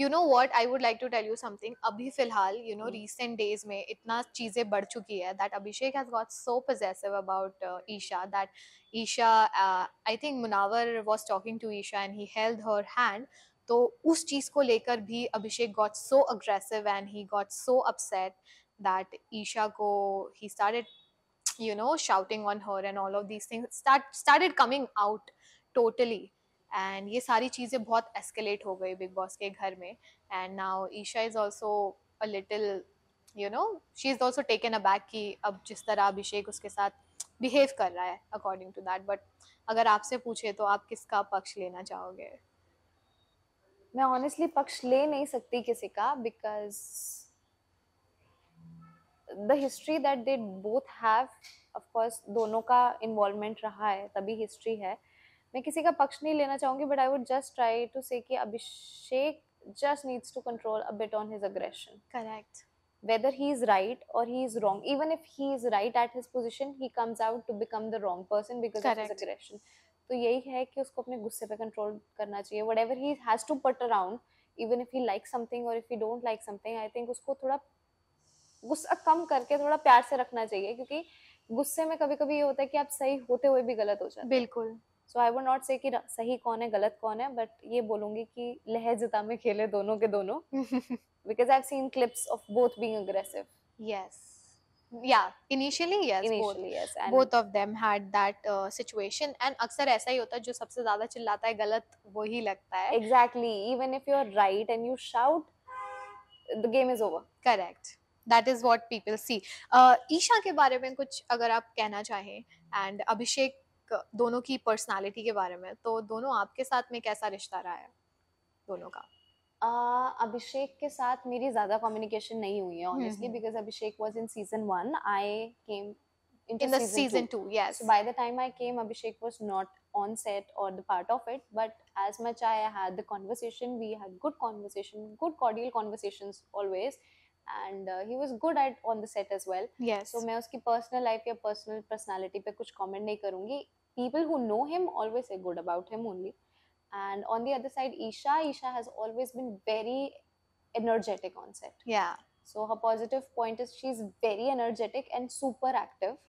You know what I would like to tell you something अभी फिलहाल you know recent days में इतना चीज़ें बढ़ चुकी है that Abhishek has got so possessive about Isha that Isha I think Munawar was talking to Isha and he held her hand तो उस चीज़ को लेकर भी Abhishek got so aggressive and he got so upset that Isha को ही started you know shouting on her and all of these things start started coming out totally and ये सारी चीज़ें बहुत एस्केलेट हो गई बिग बॉस के घर में and now Isha is also a little you know she is also taken aback कि अब जिस तरह अभिषेक उसके साथ बिहेव कर रहा है अकॉर्डिंग टू दैट बट अगर आपसे पूछे तो आप किसका पक्ष लेना चाहोगे मैं ऑनेस्टली पक्ष ले नहीं सकती किसी का because the history that they both have of course दोनों का इन्वॉल्वमेंट रहा है तभी हिस्ट्री है मैं किसी का पक्ष नहीं लेना चाहूंगी but I would just try to say कि Abhishek just needs to control a bit on his aggression. Whether he is right or he is wrong, even if he is right at his position, he comes out to become the wrong person because Correct. of his aggression. तो यही है कि उसको अपने गुस्से पे control करना चाहिए whatever he has to put around even if he like something और if he don't like something I think उसको थोड़ा गुस्सा कम करके थोड़ा प्यार से रखना चाहिए क्योंकि गुस्से में कभी कभी ये होता है कि आप सही होते हुए भी गलत हो जाते बिल्कुल सो आई वुड नॉट से कि सही कौन है गलत कौन है बट ये बोलूंगी कि लहजता में खेले दोनों के दोनों because I seen clips of both being aggressive yes अक्सर ऐसा ही होता है जो सबसे ज्यादा चिल्लाता है गलत वो लगता है exactly even if you are right and you shout the game is over correct that is what people see Isha के बारे में कुछ अगर आप कहना चाहें एंड अभिषेक एक दोनों की पर्सनालिटी के बारे में तो दोनों आपके साथ में कैसा रिश्ता रहा है दोनों का अभिषेक के साथ मेरी ज़्यादा कम्युनिकेशन नहीं हुई है honestly because Abhishek was in season one I came into in the season, season two. two. Yes. So by the time I came, Abhishek was not on set or the part of it. But as much I had the conversation, we had good conversation, good cordial conversations always, and uh, he was good at on the set as well. Yes. So मैं उसकी personal life या personal personality पे कुछ comment नहीं करूँगी. people who know him always say good about him only. And on the other side, Isha, Isha has always been very energetic on set. Yeah. So her positive point is she's very energetic and super active.